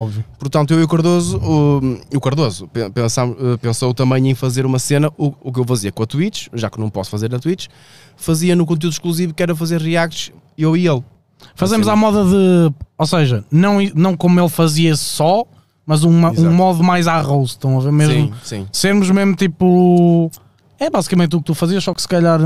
Óbvio. Portanto, eu e o Cardoso, o, o Cardoso pensam, eh, pensou também em fazer uma cena, o, o, que eu fazia com a Twitch, já que não posso fazer na Twitch, fazia no conteúdo exclusivo que era fazer reacts, eu e ele. Fazemos à moda de. Ou seja, não, não como ele fazia só, mas uma, um modo mais à roast, estão a ver mesmo? Sim, sim. Sermos mesmo tipo. É basicamente o que tu fazias, só que se calhar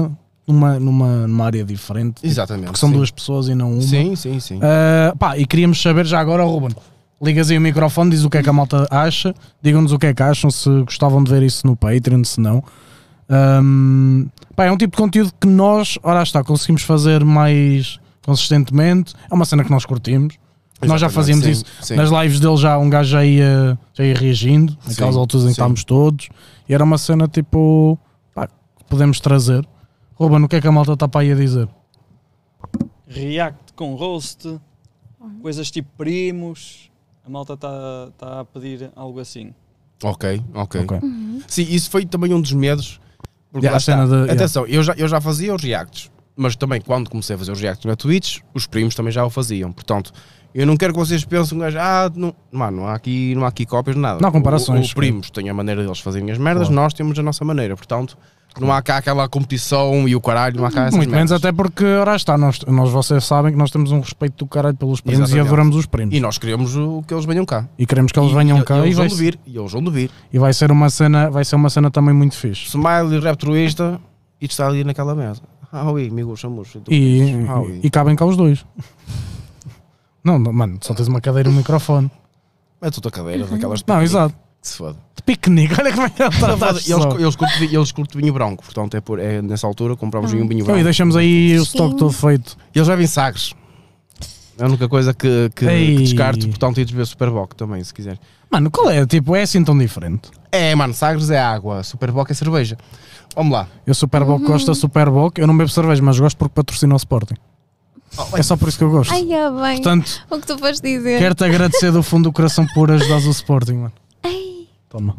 numa, numa, área diferente. Tipo, Exatamente. porque são sim. duas pessoas e não uma. Sim, sim, sim. Uh, pá, e queríamos saber já agora, Ruben ligas aí o microfone, diz o que é que a malta acha, digam-nos o que é que acham, se gostavam de ver isso no Patreon, se não. Um, pá, é um tipo de conteúdo que nós, ora está, conseguimos fazer mais consistentemente. É uma cena que nós curtimos. Exatamente, nós já fazíamos sim, isso. Sim. Nas lives dele já um gajo já ia, já ia reagindo, naquelas alturas em que estávamos todos. E era uma cena tipo pá, que podemos trazer. Ruben, o que é que a malta está para aí a dizer? React com roast, coisas tipo primos, a malta está tá a pedir algo assim. Ok, ok. okay. Uhum. Sim, isso foi também um dos medos. Porque yeah, está, de, atenção, yeah. eu, já, eu já fazia os reacts, mas também quando comecei a fazer os reacts na Twitch, os primos também já o faziam. Portanto, eu não quero que vocês pensem, ah, não, mano, não há aqui, não há aqui cópias, nada. Não há comparações. Os é. primos têm a maneira deles fazerem as merdas, claro. nós temos a nossa maneira. Portanto, não há cá aquela competição e o caralho, não há cá Muito menos, até porque, ora está, nós, nós vocês sabem que nós temos um respeito do caralho pelos primos e adoramos os primos. E nós queremos o, que eles venham cá. E queremos que eles e, venham e, cá. E, eles vão vir, e eles vão vir. E vai ser uma cena, vai ser uma cena também muito fixe. Smiley, Raptruista, e está ali naquela mesa. Ah, oi, amigo, somos. E, e cabem cá os dois. não, mano, só tens uma cadeira e um microfone. É toda a cadeira, daquelas. Não, exato. Que se foda. De piquenique, olha como é que vai está. Tá eles, eles, curto, eles curto vinho branco, portanto é, por, é nessa altura compramos ah. vinho, vinho então, branco. e deixamos aí o estoque todo feito. Eles bebem sagres. É a única coisa que, que, que descarto, portanto, e beber Superboc também, se quiser. Mano, qual é? Tipo, é assim tão diferente? É, mano, Sagres é água, Superboc é cerveja. Vamos lá. Eu Superboc uhum. gosto da Superboc, eu não bebo cerveja, mas gosto porque patrocina o Sporting. Oh, é só por isso que eu gosto. Ai, é bem. Portanto, o que tu foste dizer. Quero-te agradecer do fundo do coração por ajudar o Sporting, mano. Tamam.